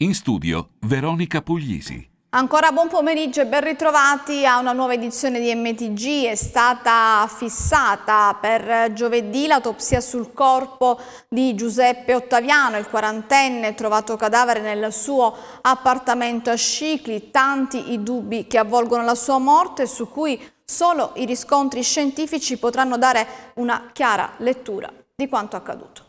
In studio Veronica Puglisi. Ancora buon pomeriggio e ben ritrovati a una nuova edizione di MTG. È stata fissata per giovedì l'autopsia sul corpo di Giuseppe Ottaviano, il quarantenne trovato cadavere nel suo appartamento a Scicli. Tanti i dubbi che avvolgono la sua morte su cui solo i riscontri scientifici potranno dare una chiara lettura di quanto accaduto.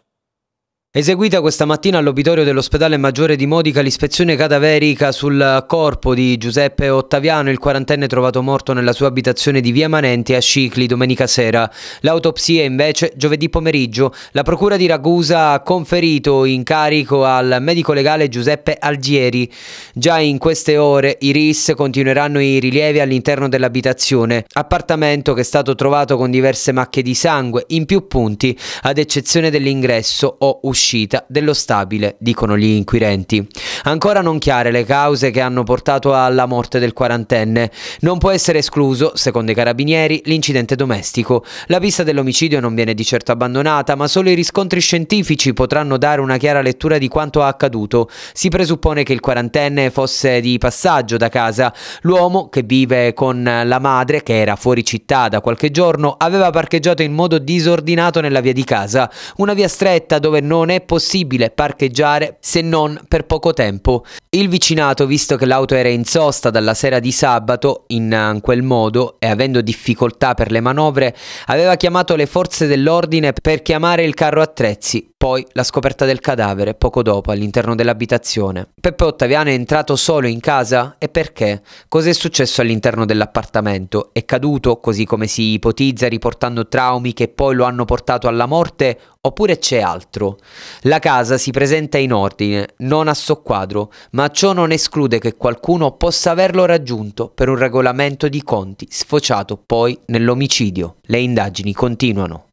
Eseguita questa mattina all'obitorio dell'ospedale maggiore di Modica l'ispezione cadaverica sul corpo di Giuseppe Ottaviano, il quarantenne trovato morto nella sua abitazione di via Manenti a Scicli domenica sera. L'autopsia invece giovedì pomeriggio. La procura di Ragusa ha conferito incarico al medico legale Giuseppe Algieri. Già in queste ore i RIS continueranno i rilievi all'interno dell'abitazione, appartamento che è stato trovato con diverse macchie di sangue in più punti, ad eccezione dell'ingresso o uscita uscita dello stabile, dicono gli inquirenti. Ancora non chiare le cause che hanno portato alla morte del quarantenne. Non può essere escluso, secondo i carabinieri, l'incidente domestico. La pista dell'omicidio non viene di certo abbandonata, ma solo i riscontri scientifici potranno dare una chiara lettura di quanto è accaduto. Si presuppone che il quarantenne fosse di passaggio da casa. L'uomo, che vive con la madre, che era fuori città da qualche giorno, aveva parcheggiato in modo disordinato nella via di casa, una via stretta dove non non è possibile parcheggiare se non per poco tempo. Il vicinato, visto che l'auto era in sosta dalla sera di sabato, eh, in quel modo, e avendo difficoltà per le manovre, aveva chiamato le forze dell'ordine per chiamare il carro attrezzi, poi la scoperta del cadavere poco dopo all'interno dell'abitazione. Peppe Ottaviano è entrato solo in casa e perché? Cos'è successo all'interno dell'appartamento? È caduto, così come si ipotizza, riportando traumi che poi lo hanno portato alla morte oppure c'è altro? La casa si presenta in ordine, non a soqquadro, ma ciò non esclude che qualcuno possa averlo raggiunto per un regolamento di conti sfociato poi nell'omicidio. Le indagini continuano.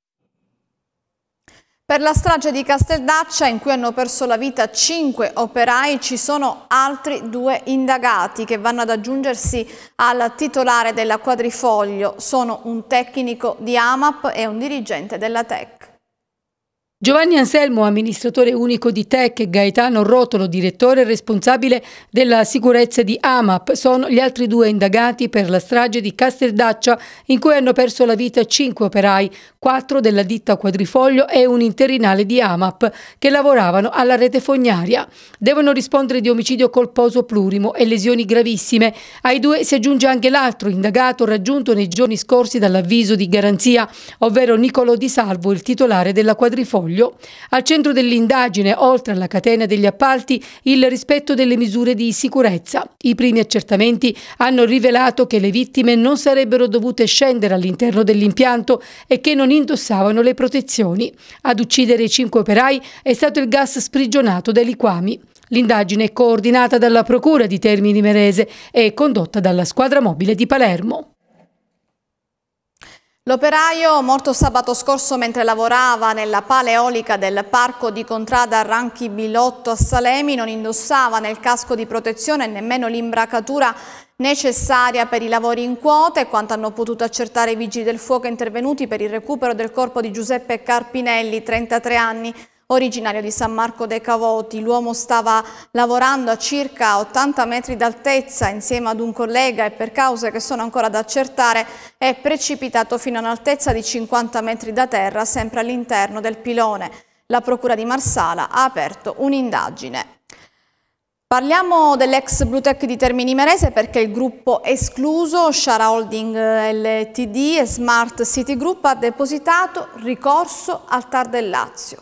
Per la strage di Casteldaccia, in cui hanno perso la vita cinque operai, ci sono altri due indagati che vanno ad aggiungersi al titolare della quadrifoglio. Sono un tecnico di AMAP e un dirigente della TEC. Giovanni Anselmo, amministratore unico di Tech, e Gaetano Rotolo, direttore responsabile della sicurezza di AMAP, sono gli altri due indagati per la strage di Casteldaccia in cui hanno perso la vita cinque operai, quattro della ditta Quadrifoglio e un interinale di AMAP che lavoravano alla rete fognaria. Devono rispondere di omicidio colposo plurimo e lesioni gravissime. Ai due si aggiunge anche l'altro indagato raggiunto nei giorni scorsi dall'avviso di garanzia, ovvero Niccolò Di Salvo, il titolare della Quadrifoglio. Foglio. Al centro dell'indagine, oltre alla catena degli appalti, il rispetto delle misure di sicurezza. I primi accertamenti hanno rivelato che le vittime non sarebbero dovute scendere all'interno dell'impianto e che non indossavano le protezioni. Ad uccidere i cinque operai è stato il gas sprigionato dai liquami. L'indagine è coordinata dalla Procura di Termini Merese e condotta dalla squadra mobile di Palermo. L'operaio, morto sabato scorso mentre lavorava nella paleolica del parco di contrada Ranchi Bilotto a Salemi, non indossava nel casco di protezione nemmeno l'imbracatura necessaria per i lavori in quote, quanto hanno potuto accertare i vigili del fuoco intervenuti per il recupero del corpo di Giuseppe Carpinelli, 33 anni, Originario di San Marco dei Cavoti, l'uomo stava lavorando a circa 80 metri d'altezza insieme ad un collega e per cause che sono ancora da accertare è precipitato fino a un'altezza di 50 metri da terra sempre all'interno del pilone. La Procura di Marsala ha aperto un'indagine. Parliamo dell'ex Blutech di Termini Merese perché il gruppo escluso Shara Holding LTD e Smart City Group ha depositato ricorso al TAR del Lazio.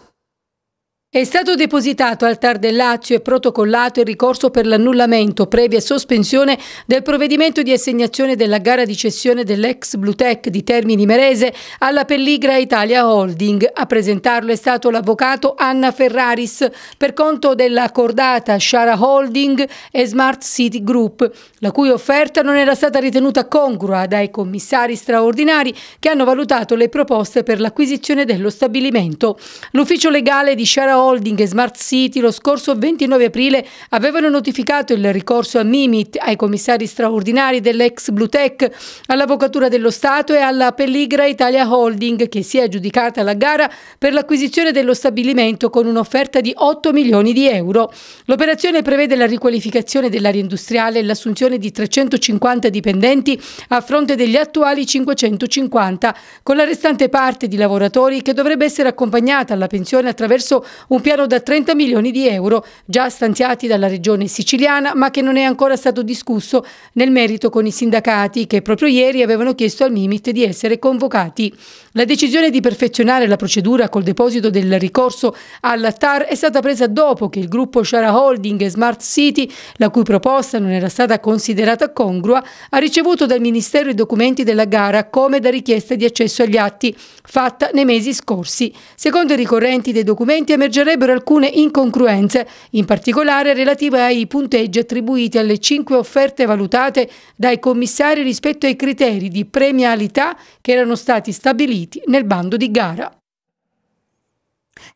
È stato depositato al TAR del Lazio e protocollato il ricorso per l'annullamento, previa sospensione, del provvedimento di assegnazione della gara di cessione dell'ex Blutec di Termini Merese alla Pelligra Italia Holding. A presentarlo è stato l'avvocato Anna Ferraris per conto della cordata Shara Holding e Smart City Group, la cui offerta non era stata ritenuta congrua dai commissari straordinari che hanno valutato le proposte per l'acquisizione dello stabilimento. L'ufficio legale di Shara Holding holding e Smart City lo scorso 29 aprile avevano notificato il ricorso a Mimit, ai commissari straordinari dell'ex Blutec, all'Avvocatura dello Stato e alla Pelligra Italia Holding che si è aggiudicata la gara per l'acquisizione dello stabilimento con un'offerta di 8 milioni di euro. L'operazione prevede la riqualificazione dell'area industriale e l'assunzione di 350 dipendenti a fronte degli attuali 550, con la restante parte di lavoratori che dovrebbe essere accompagnata alla pensione attraverso un piano da 30 milioni di euro già stanziati dalla regione siciliana ma che non è ancora stato discusso nel merito con i sindacati che proprio ieri avevano chiesto al Mimit di essere convocati. La decisione di perfezionare la procedura col deposito del ricorso alla TAR è stata presa dopo che il gruppo Shara Holding e Smart City, la cui proposta non era stata considerata congrua, ha ricevuto dal Ministero i documenti della gara come da richiesta di accesso agli atti fatta nei mesi scorsi. Secondo i ricorrenti dei documenti emergerà emergerebbero alcune incongruenze, in particolare relative ai punteggi attribuiti alle cinque offerte valutate dai commissari rispetto ai criteri di premialità che erano stati stabiliti nel bando di gara.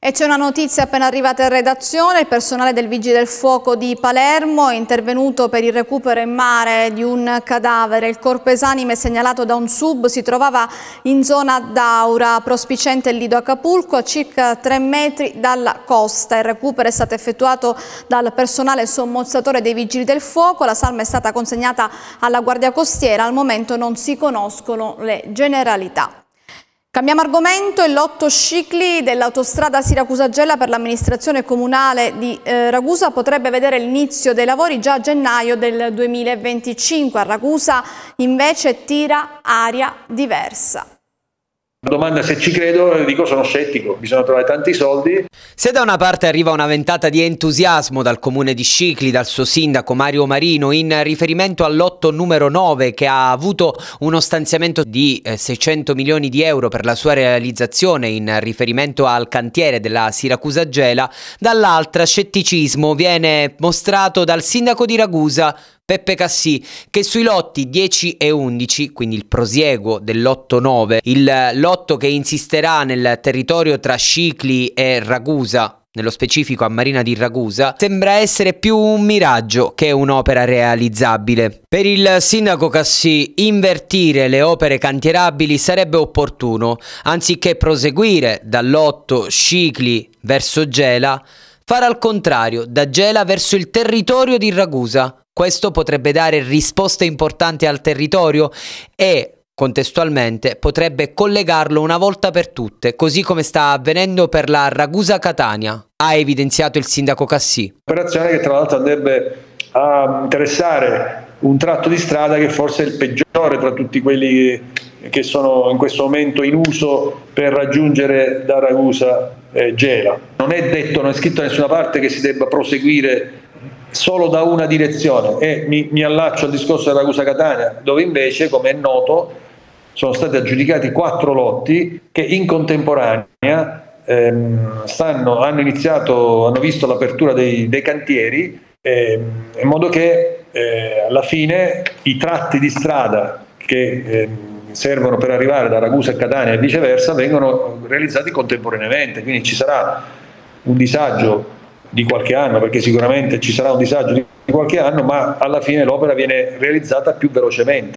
E c'è una notizia appena arrivata in redazione, il personale del Vigile del Fuoco di Palermo è intervenuto per il recupero in mare di un cadavere. Il corpo esanime segnalato da un sub si trovava in zona d'Aura, prospicente il Lido Acapulco, a circa 3 metri dalla costa. Il recupero è stato effettuato dal personale sommozzatore dei Vigili del Fuoco, la salma è stata consegnata alla Guardia Costiera, al momento non si conoscono le generalità. Cambiamo argomento il l'otto scicli dell'autostrada siracusa gella per l'amministrazione comunale di eh, Ragusa potrebbe vedere l'inizio dei lavori già a gennaio del 2025. A Ragusa invece tira aria diversa. La domanda se ci credo, dico sono scettico, bisogna trovare tanti soldi. Se da una parte arriva una ventata di entusiasmo dal comune di Scicli, dal suo sindaco Mario Marino, in riferimento all'otto numero 9 che ha avuto uno stanziamento di 600 eh, milioni di euro per la sua realizzazione in riferimento al cantiere della Siracusa Gela, dall'altra scetticismo viene mostrato dal sindaco di Ragusa Peppe Cassì che sui lotti 10 e 11, quindi il prosieguo dell'8-9, il lotto che insisterà nel territorio tra Scicli e Ragusa, nello specifico a Marina di Ragusa, sembra essere più un miraggio che un'opera realizzabile. Per il sindaco Cassì, invertire le opere cantierabili sarebbe opportuno, anziché proseguire dall'otto Scicli verso Gela, fare al contrario da Gela verso il territorio di Ragusa, questo potrebbe dare risposte importanti al territorio e Contestualmente potrebbe collegarlo una volta per tutte, così come sta avvenendo per la Ragusa Catania, ha evidenziato il sindaco Cassì. Operazione che tra l'altro andrebbe a interessare un tratto di strada che forse è il peggiore tra tutti quelli che sono in questo momento in uso per raggiungere da Ragusa eh, Gela. Non è detto, non è scritto da nessuna parte che si debba proseguire solo da una direzione e mi, mi allaccio al discorso della Ragusa Catania, dove invece, come è noto, sono stati aggiudicati quattro lotti che in contemporanea ehm, stanno, hanno iniziato, hanno visto l'apertura dei, dei cantieri, ehm, in modo che eh, alla fine i tratti di strada che ehm, servono per arrivare da Ragusa a Catania e viceversa vengono realizzati contemporaneamente, quindi ci sarà un disagio di qualche anno, perché sicuramente ci sarà un disagio di qualche anno, ma alla fine l'opera viene realizzata più velocemente.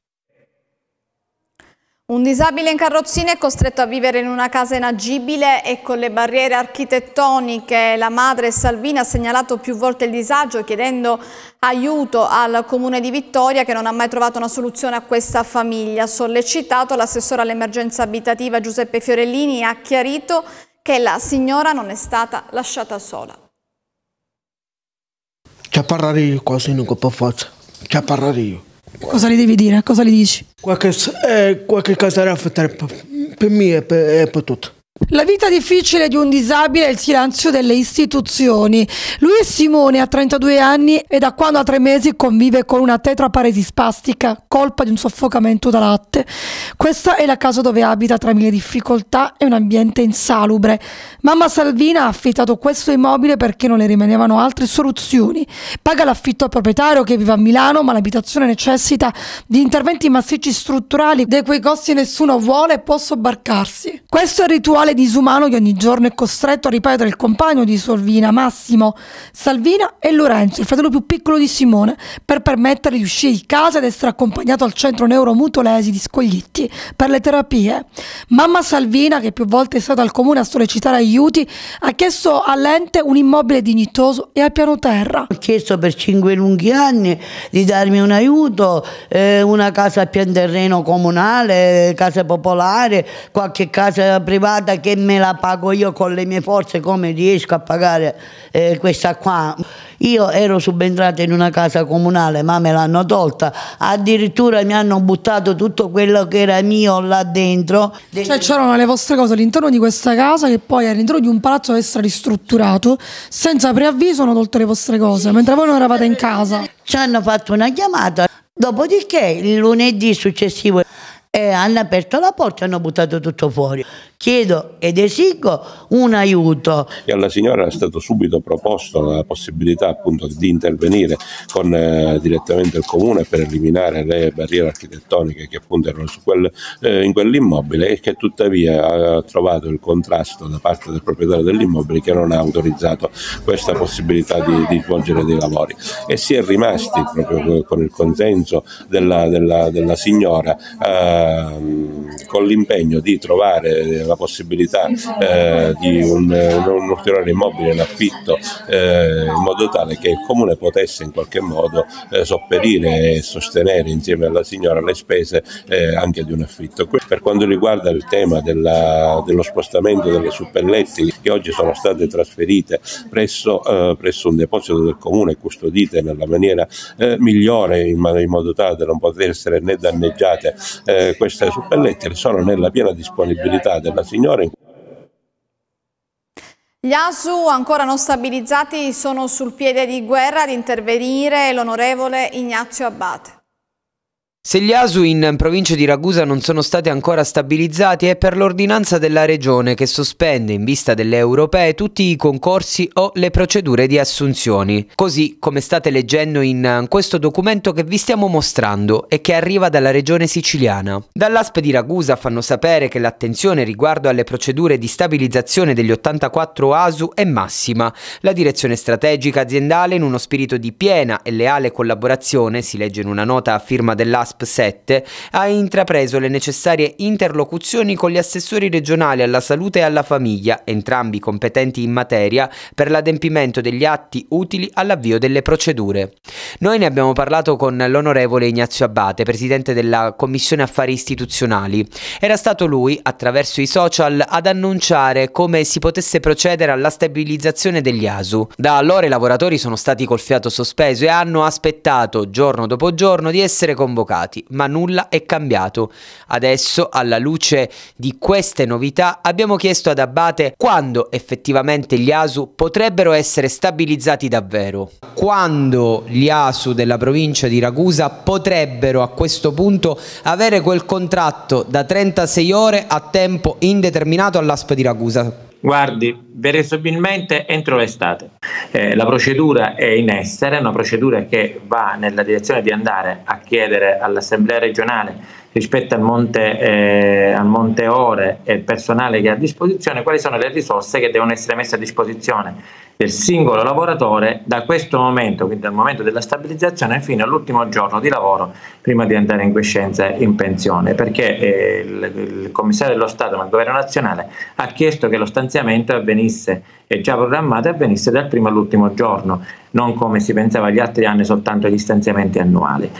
Un disabile in carrozzina è costretto a vivere in una casa inagibile e con le barriere architettoniche. La madre Salvini ha segnalato più volte il disagio chiedendo aiuto al comune di Vittoria che non ha mai trovato una soluzione a questa famiglia. Sollecitato l'assessore all'emergenza abitativa Giuseppe Fiorellini ha chiarito che la signora non è stata lasciata sola ci Ciaparrare io qua se non per forza. Ci Ciaparrare io. Cosa le devi dire? Cosa gli dici? Qualche, eh, qualche casaraffa per, per me e per, e per tutti. La vita difficile di un disabile è il silenzio delle istituzioni. Lui è Simone, ha 32 anni e da quando ha tre mesi convive con una tetraparesi spastica, colpa di un soffocamento da latte. Questa è la casa dove abita tra mille difficoltà e un ambiente insalubre. Mamma Salvina ha affittato questo immobile perché non le rimanevano altre soluzioni. Paga l'affitto al proprietario che vive a Milano, ma l'abitazione necessita di interventi massicci strutturali dei cui costi nessuno vuole e può sobbarcarsi. Questo è il rituale totale disumano che ogni giorno è costretto a ripetere il compagno di Sorvina, Massimo Salvina e Lorenzo, il fratello più piccolo di Simone, per permettere di uscire di casa ed essere accompagnato al centro neuromutolesi di Scoglietti per le terapie. Mamma Salvina, che più volte è stata al comune a sollecitare aiuti, ha chiesto all'ente un immobile dignitoso e a piano terra. Ho chiesto per cinque lunghi anni di darmi un aiuto, eh, una casa a pian terreno comunale, casa popolare, qualche casa privata che me la pago io con le mie forze come riesco a pagare eh, questa qua. Io ero subentrata in una casa comunale ma me l'hanno tolta, addirittura mi hanno buttato tutto quello che era mio là dentro. Cioè c'erano le vostre cose all'interno di questa casa che poi all'interno di un palazzo che sarà ristrutturato, senza preavviso hanno tolto le vostre cose, mentre voi non eravate in casa. Ci hanno fatto una chiamata, dopodiché il lunedì successivo eh, hanno aperto la porta e hanno buttato tutto fuori chiedo ed esigo un aiuto. E alla signora è stato subito proposto la possibilità appunto di intervenire con, eh, direttamente il comune per eliminare le barriere architettoniche che appunto erano quel, eh, in quell'immobile e che tuttavia ha trovato il contrasto da parte del proprietario dell'immobile che non ha autorizzato questa possibilità di, di svolgere dei lavori e si è rimasti proprio con il consenso della, della, della signora eh, con l'impegno di trovare la possibilità eh, di un, un, ulteriore immobile in affitto eh, in modo tale che il comune potesse in qualche modo eh, sopperire e sostenere insieme alla signora le spese eh, anche di un affitto. Per quanto riguarda il tema della, dello spostamento delle suppelletti che oggi sono state trasferite presso, eh, presso un deposito del comune custodite nella maniera eh, migliore in, in, modo tale da non poter essere né danneggiate queste suppelletti sono nella piena disponibilità della Santa Signora. Gli ASU ancora non stabilizzati sono sul piede di guerra ad intervenire l'onorevole Ignazio Abbate. Se gli ASU in provincia di Ragusa non sono stati ancora stabilizzati è per l'ordinanza della Regione che sospende in vista delle europee tutti i concorsi o le procedure di assunzioni, così come state leggendo in questo documento che vi stiamo mostrando e che arriva dalla Regione siciliana. Dall'ASP di Ragusa fanno sapere che l'attenzione riguardo alle procedure di stabilizzazione degli 84 ASU è massima. La direzione strategica aziendale in uno spirito di piena e leale collaborazione, si legge in una nota a firma dell'ASP ASP7 ha intrapreso le necessarie interlocuzioni con gli assessori regionali alla salute e alla famiglia, entrambi competenti in materia, per l'adempimento degli atti utili all'avvio delle procedure. Noi ne abbiamo parlato con l'onorevole Ignazio Abate, presidente della Commissione Affari Istituzionali. Era stato lui, attraverso i social, ad annunciare come si potesse procedere alla stabilizzazione degli ASU. Da allora i lavoratori sono stati col fiato sospeso e hanno aspettato giorno dopo giorno di essere convocati stati, ma nulla è cambiato. Adesso, alla luce di queste novità, abbiamo chiesto ad Abate quando effettivamente gli ASU potrebbero essere stabilizzati davvero. Quando gli ASU della provincia di Ragusa potrebbero a questo punto avere quel contratto da 36 ore a tempo indeterminato all'ASP di Ragusa? Guardi, verosimilmente entro l'estate. Eh, la procedura è in essere, è una procedura che va nella direzione di andare a chiedere all'Assemblea regionale rispetto al monte, eh, al monte ore e il personale che ha a disposizione quali sono le risorse che devono essere messe a disposizione del singolo lavoratore da questo momento, quindi dal momento della stabilizzazione fino all'ultimo giorno di lavoro prima di andare in quiescenza in pensione, perché eh, il, il commissario dello Stato, ma il governo nazionale, ha chiesto che lo stanziamento avvenisse e già programmate avvenisse dal primo all'ultimo giorno, non come si pensava gli altri anni soltanto agli stanziamenti annuali.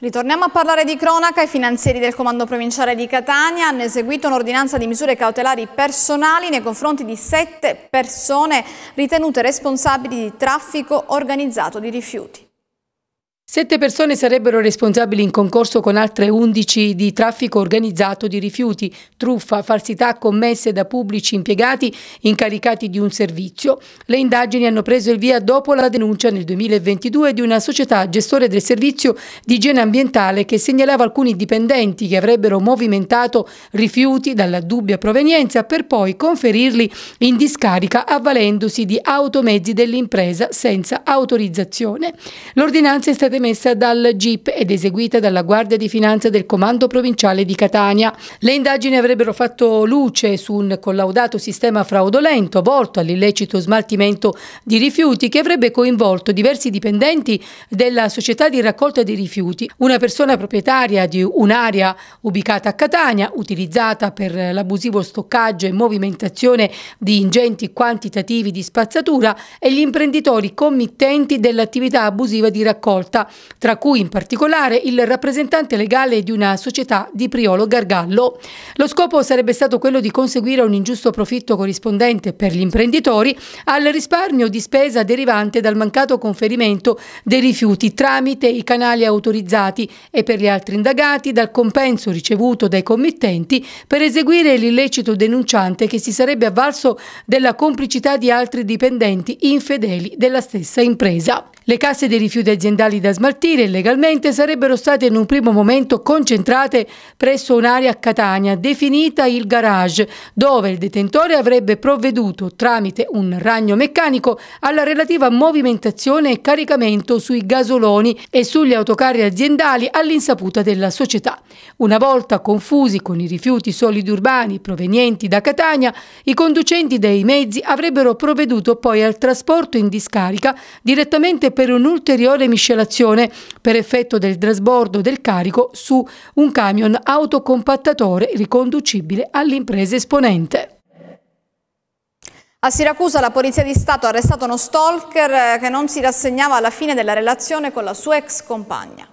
Ritorniamo a parlare di cronaca. I finanzieri del Comando Provinciale di Catania hanno eseguito un'ordinanza di misure cautelari personali nei confronti di sette persone ritenute responsabili di traffico organizzato di rifiuti. Sette persone sarebbero responsabili in concorso con altre undici di traffico organizzato di rifiuti, truffa, falsità commesse da pubblici impiegati incaricati di un servizio. Le indagini hanno preso il via dopo la denuncia nel 2022 di una società gestore del servizio di igiene ambientale che segnalava alcuni dipendenti che avrebbero movimentato rifiuti dalla dubbia provenienza per poi conferirli in discarica avvalendosi di automezzi dell'impresa senza autorizzazione. L'ordinanza è stata emessa dal GIP ed eseguita dalla Guardia di Finanza del Comando Provinciale di Catania. Le indagini avrebbero fatto luce su un collaudato sistema fraudolento volto all'illecito smaltimento di rifiuti che avrebbe coinvolto diversi dipendenti della società di raccolta dei rifiuti, una persona proprietaria di un'area ubicata a Catania utilizzata per l'abusivo stoccaggio e movimentazione di ingenti quantitativi di spazzatura e gli imprenditori committenti dell'attività abusiva di raccolta tra cui in particolare il rappresentante legale di una società di Priolo Gargallo. Lo scopo sarebbe stato quello di conseguire un ingiusto profitto corrispondente per gli imprenditori al risparmio di spesa derivante dal mancato conferimento dei rifiuti tramite i canali autorizzati e per gli altri indagati dal compenso ricevuto dai committenti per eseguire l'illecito denunciante che si sarebbe avvalso della complicità di altri dipendenti infedeli della stessa impresa. Le casse dei rifiuti aziendali da smaltire legalmente sarebbero state in un primo momento concentrate presso un'area a Catania, definita il garage, dove il detentore avrebbe provveduto, tramite un ragno meccanico, alla relativa movimentazione e caricamento sui gasoloni e sugli autocarri aziendali all'insaputa della società. Una volta confusi con i rifiuti solidi urbani provenienti da Catania, i conducenti dei mezzi avrebbero provveduto poi al trasporto in discarica direttamente per un'ulteriore miscelazione circolazione per effetto del trasbordo del carico su un camion autocompattatore riconducibile all'impresa esponente. A Siracusa la Polizia di Stato ha arrestato uno stalker eh, che non si rassegnava alla fine della relazione con la sua ex compagna.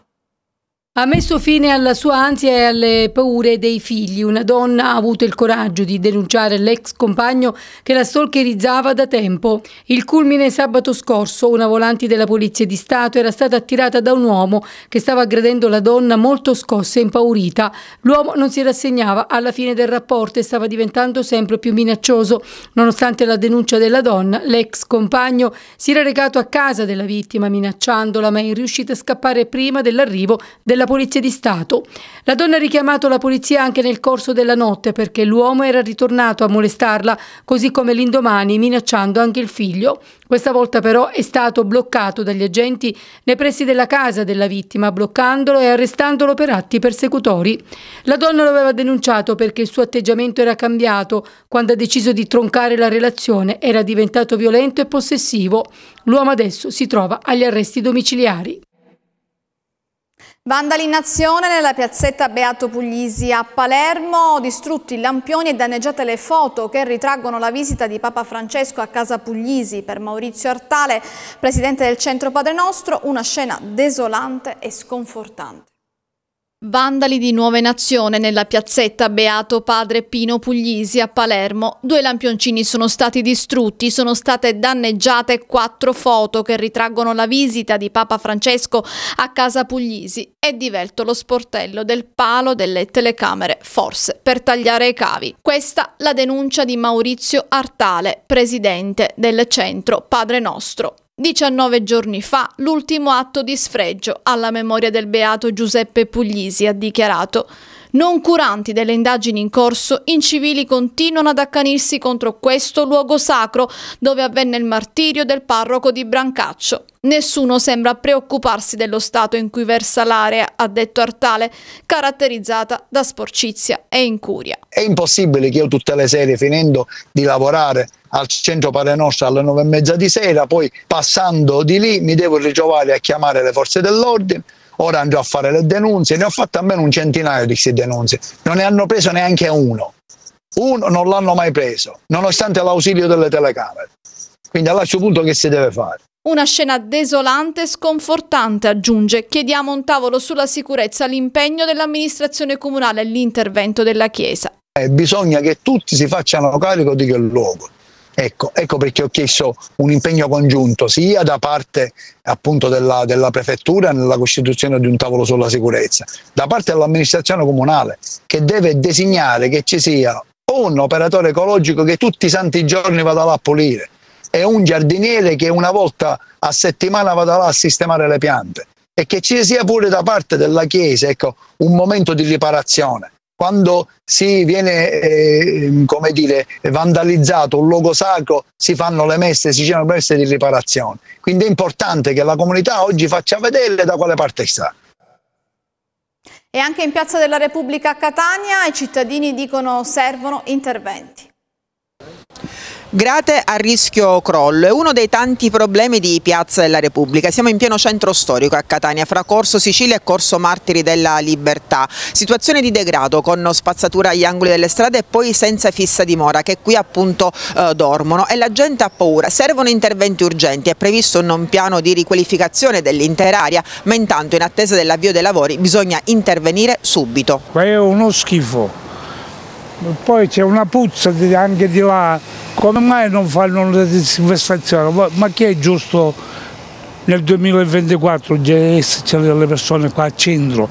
Ha messo fine alla sua ansia e alle paure dei figli. Una donna ha avuto il coraggio di denunciare l'ex compagno che la stalkerizzava da tempo. Il culmine sabato scorso, una volante della Polizia di Stato era stata attirata da un uomo che stava aggredendo la donna molto scossa e impaurita. L'uomo non si rassegnava alla fine del rapporto e stava diventando sempre più minaccioso. Nonostante la denuncia della donna, l'ex compagno si era recato a casa della vittima minacciandola ma è riuscito a scappare prima dell'arrivo della Polizia di Stato. La donna ha richiamato la polizia anche nel corso della notte perché l'uomo era ritornato a molestarla, così come l'indomani, minacciando anche il figlio. Questa volta però è stato bloccato dagli agenti nei pressi della casa della vittima, bloccandolo e arrestandolo per atti persecutori. La donna lo aveva denunciato perché il suo atteggiamento era cambiato. Quando ha deciso di troncare la relazione era diventato violento e possessivo. L'uomo adesso si trova agli arresti domiciliari. Vandali in azione nella piazzetta Beato Puglisi a Palermo, distrutti i lampioni e danneggiate le foto che ritraggono la visita di Papa Francesco a casa Puglisi per Maurizio Artale, presidente del Centro Padre Nostro, una scena desolante e sconfortante. Vandali di Nuove nazione nella piazzetta Beato Padre Pino Puglisi a Palermo. Due lampioncini sono stati distrutti, sono state danneggiate quattro foto che ritraggono la visita di Papa Francesco a casa Puglisi e divelto lo sportello del palo delle telecamere, forse per tagliare i cavi. Questa la denuncia di Maurizio Artale, presidente del centro Padre Nostro. 19 giorni fa, l'ultimo atto di sfregio alla memoria del beato Giuseppe Puglisi ha dichiarato non curanti delle indagini in corso, i civili continuano ad accanirsi contro questo luogo sacro dove avvenne il martirio del parroco di Brancaccio. Nessuno sembra preoccuparsi dello stato in cui versa l'area, ha detto Artale, caratterizzata da sporcizia e incuria. È impossibile che io tutte le sere, finendo di lavorare al centro Pare Nostra alle nove e mezza di sera, poi passando di lì mi devo ritrovare a chiamare le forze dell'ordine, ora andrò a fare le denunce, ne ho fatte almeno un centinaio di queste denunce, non ne hanno preso neanche uno, uno non l'hanno mai preso, nonostante l'ausilio delle telecamere. Quindi all'altro punto che si deve fare? Una scena desolante e sconfortante, aggiunge. Chiediamo un tavolo sulla sicurezza, l'impegno dell'amministrazione comunale e l'intervento della Chiesa. Eh, bisogna che tutti si facciano carico di quel luogo. Ecco, ecco perché ho chiesto un impegno congiunto sia da parte appunto della, della prefettura nella costituzione di un tavolo sulla sicurezza, da parte dell'amministrazione comunale che deve designare che ci sia un operatore ecologico che tutti i santi giorni vada là a pulire e un giardiniere che una volta a settimana vada là a sistemare le piante e che ci sia pure da parte della Chiesa ecco, un momento di riparazione quando si viene eh, come dire, vandalizzato un luogo sacro si fanno le messe, si girano le messe di riparazione. Quindi è importante che la comunità oggi faccia vedere da quale parte sta. E anche in Piazza della Repubblica a Catania i cittadini dicono servono interventi. Grate a rischio crollo è uno dei tanti problemi di Piazza della Repubblica. Siamo in pieno centro storico a Catania, fra Corso Sicilia e Corso Martiri della Libertà. Situazione di degrado con spazzatura agli angoli delle strade e poi senza fissa dimora che qui appunto eh, dormono e la gente ha paura. Servono interventi urgenti, è previsto un non piano di riqualificazione dell'intera area, ma intanto in attesa dell'avvio dei lavori bisogna intervenire subito. Qua è uno schifo. Poi c'è una puzza anche di là come mai non fanno una disinfestazione? Ma chi è giusto nel 2024 esserci delle persone qua a centro?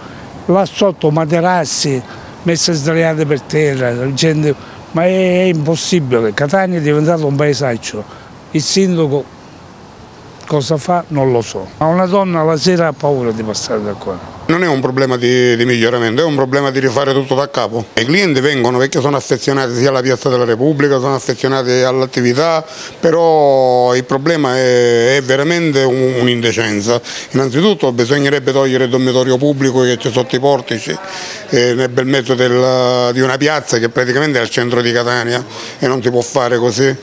Là sotto materassi messe sdraiate per terra, gente... ma è, è impossibile. Catania è diventato un paesaggio. Il sindaco cosa fa non lo so. Ma una donna la sera ha paura di passare da qua non è un problema di, di, miglioramento, è un problema di rifare tutto da capo. I clienti vengono perché sono affezionati sia alla Piazza della Repubblica, sono affezionati all'attività, però il problema è, è veramente un'indecenza. Un Innanzitutto bisognerebbe togliere il dormitorio pubblico che c'è sotto i portici, eh, nel bel mezzo del, di una piazza che praticamente è al centro di Catania e non si può fare così,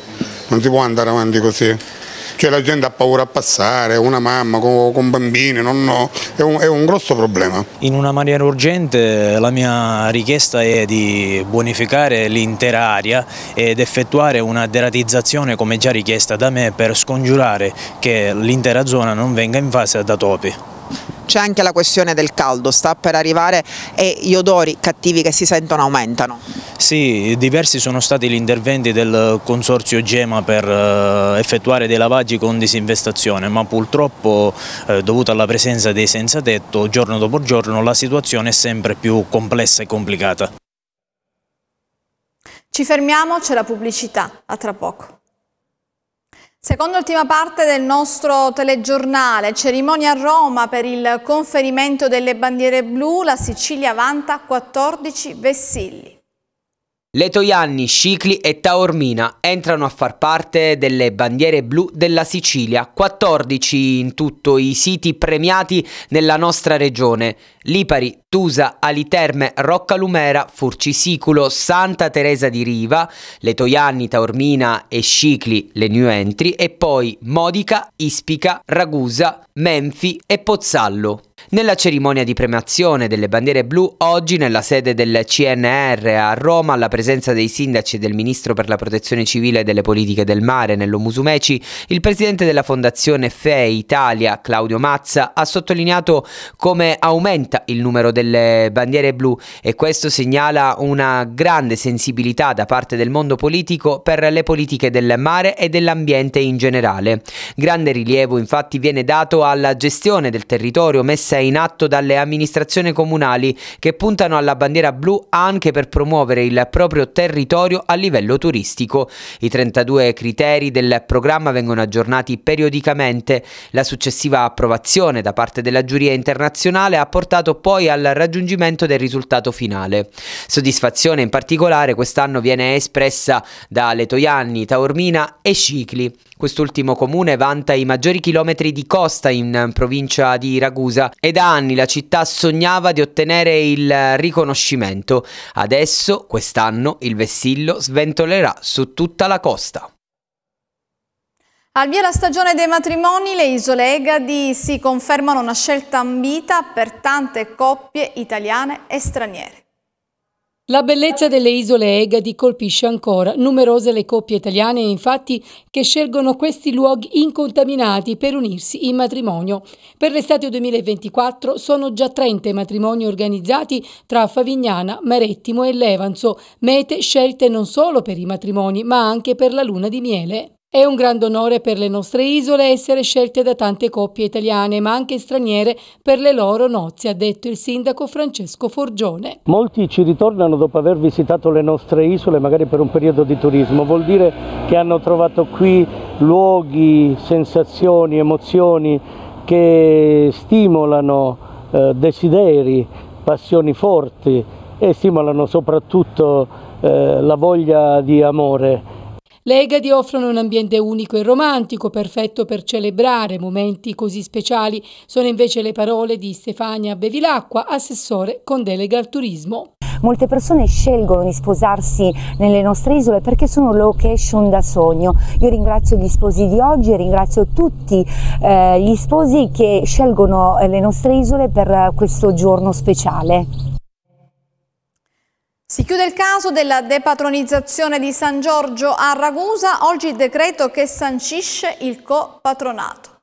non si può andare avanti così cioè la gente ha paura a passare, una mamma con, con bambini, nonno, è un, è un grosso problema. In una maniera urgente eh, la mia richiesta è di bonificare l'intera area ed effettuare una deratizzazione come già richiesta da me per scongiurare che l'intera zona non venga invasa da topi c'è anche la questione del caldo, sta per arrivare e gli odori cattivi che si sentono aumentano. Sì, diversi sono stati gli interventi del Consorzio Gema per eh, effettuare dei lavaggi con disinvestazione, ma purtroppo eh, dovuto alla presenza dei senza tetto, giorno dopo giorno la situazione è sempre più complessa e complicata. Ci fermiamo, c'è la pubblicità, a tra poco. Seconda e ultima parte del nostro telegiornale, cerimonia a Roma per il conferimento delle bandiere blu, la Sicilia vanta 14 vessilli. Leto Ianni, Scicli e Taormina entrano a far parte delle bandiere blu della Sicilia, 14 in tutto i siti premiati nella nostra regione, Lipari, Tusa, Aliterme, Rocca Lumera, Furcisiculo, Santa Teresa di Riva, Leto Ianni, Taormina e Scicli le new entry e poi Modica, Ispica, Ragusa, Menfi e Pozzallo. Nella cerimonia di premiazione delle bandiere blu, oggi nella sede del CNR a Roma, alla presenza dei sindaci e del ministro per la protezione civile e delle politiche del mare, Nello Musumeci, il presidente della fondazione FEI Italia, Claudio Mazza, ha sottolineato come aumenta il numero delle bandiere blu e questo segnala una grande sensibilità da parte del mondo politico per le politiche del mare e dell'ambiente in generale. Grande rilievo infatti viene dato alla gestione del territorio messa proteste in atto dalle amministrazioni comunali che puntano alla bandiera blu anche per promuovere il proprio territorio a livello turistico. I 32 criteri del programma vengono aggiornati periodicamente. La successiva approvazione da parte della giuria internazionale ha portato poi al raggiungimento del risultato finale. Soddisfazione in particolare quest'anno viene espressa da Letoianni, Taormina e Cicli. Quest'ultimo comune vanta i maggiori chilometri di costa in eh, provincia di Ragusa e da anni la città sognava di ottenere il eh, riconoscimento. Adesso, quest'anno, il vessillo sventolerà su tutta la costa. Al via la stagione dei matrimoni, le isole Egadi si confermano una scelta ambita per tante coppie italiane e straniere. La bellezza delle isole Egadi colpisce ancora. Numerose le coppie italiane, infatti, che scelgono questi luoghi incontaminati per unirsi in matrimonio. Per l'estate 2024 sono già 30 i matrimoni organizzati tra Favignana, Marettimo e Levanzo, mete scelte non solo per i matrimoni, ma anche per la luna di miele. È un grande onore per le nostre isole essere scelte da tante coppie italiane, ma anche straniere, per le loro nozze, ha detto il sindaco Francesco Forgione. Molti ci ritornano dopo aver visitato le nostre isole, magari per un periodo di turismo, vuol dire che hanno trovato qui luoghi, sensazioni, emozioni che stimolano eh, desideri, passioni forti e stimolano soprattutto eh, la voglia di amore le Egadi offrono un ambiente unico e romantico, perfetto per celebrare momenti così speciali. Sono invece le parole di Stefania Bevilacqua, assessore con delega al turismo. Molte persone scelgono di sposarsi nelle nostre isole perché sono location da sogno. Io ringrazio gli sposi di oggi e ringrazio tutti eh, gli sposi che scelgono eh, le nostre isole per eh, questo giorno speciale. Si chiude il caso della depatronizzazione di San Giorgio a Ragusa, oggi il decreto che sancisce il copatronato.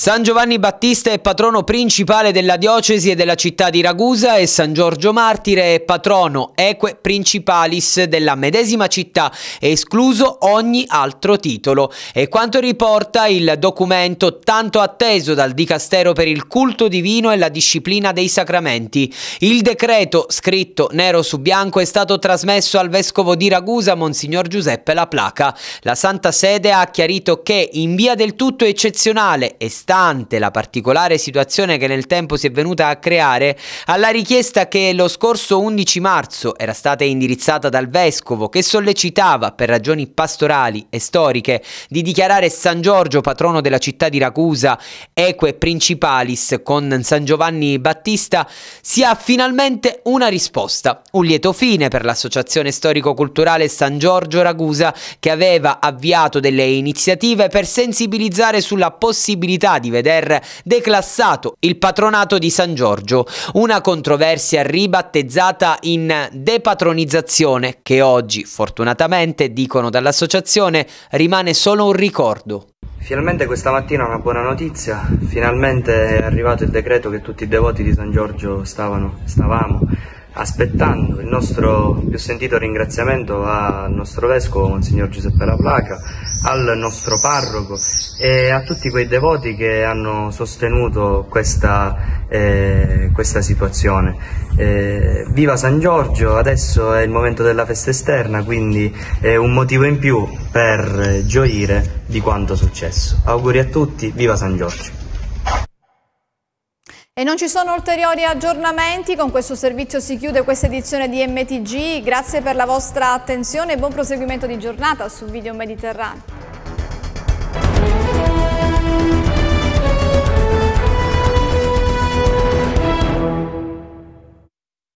San Giovanni Battista è patrono principale della diocesi e della città di Ragusa e San Giorgio Martire è patrono eque principalis della medesima città, escluso ogni altro titolo. E quanto riporta il documento tanto atteso dal Dicastero per il culto divino e la disciplina dei sacramenti. Il decreto, scritto nero su bianco, è stato trasmesso al vescovo di Ragusa, Monsignor Giuseppe La Placa. La Santa Sede ha chiarito che, in via del tutto eccezionale e stante la particolare situazione che nel tempo si è venuta a creare, alla richiesta che lo scorso 11 marzo era stata indirizzata dal Vescovo che sollecitava per ragioni pastorali e storiche di dichiarare San Giorgio patrono della città di Ragusa, eque principalis con San Giovanni Battista, si ha finalmente una risposta, un lieto fine per l'associazione storico-culturale San Giorgio Ragusa che aveva avviato delle iniziative per sensibilizzare sulla possibilità possibilità di veder declassato il patronato di San Giorgio, una controversia ribattezzata in depatronizzazione che oggi, fortunatamente, dicono dall'associazione, rimane solo un ricordo. Finalmente questa mattina una buona notizia, finalmente è arrivato il decreto che tutti i devoti di San Giorgio stavano, stavamo aspettando. Il nostro più sentito ringraziamento va al nostro vescovo, Monsignor Giuseppe La Placa, al nostro parroco e a tutti quei devoti che hanno sostenuto questa, eh, questa situazione. Eh, viva San Giorgio, adesso è il momento della festa esterna, quindi è eh, un motivo in più per gioire di quanto successo. Auguri a tutti, viva San Giorgio! E non ci sono ulteriori aggiornamenti, con questo servizio si chiude questa edizione di MTG, grazie per la vostra attenzione e buon proseguimento di giornata su Video Mediterraneo.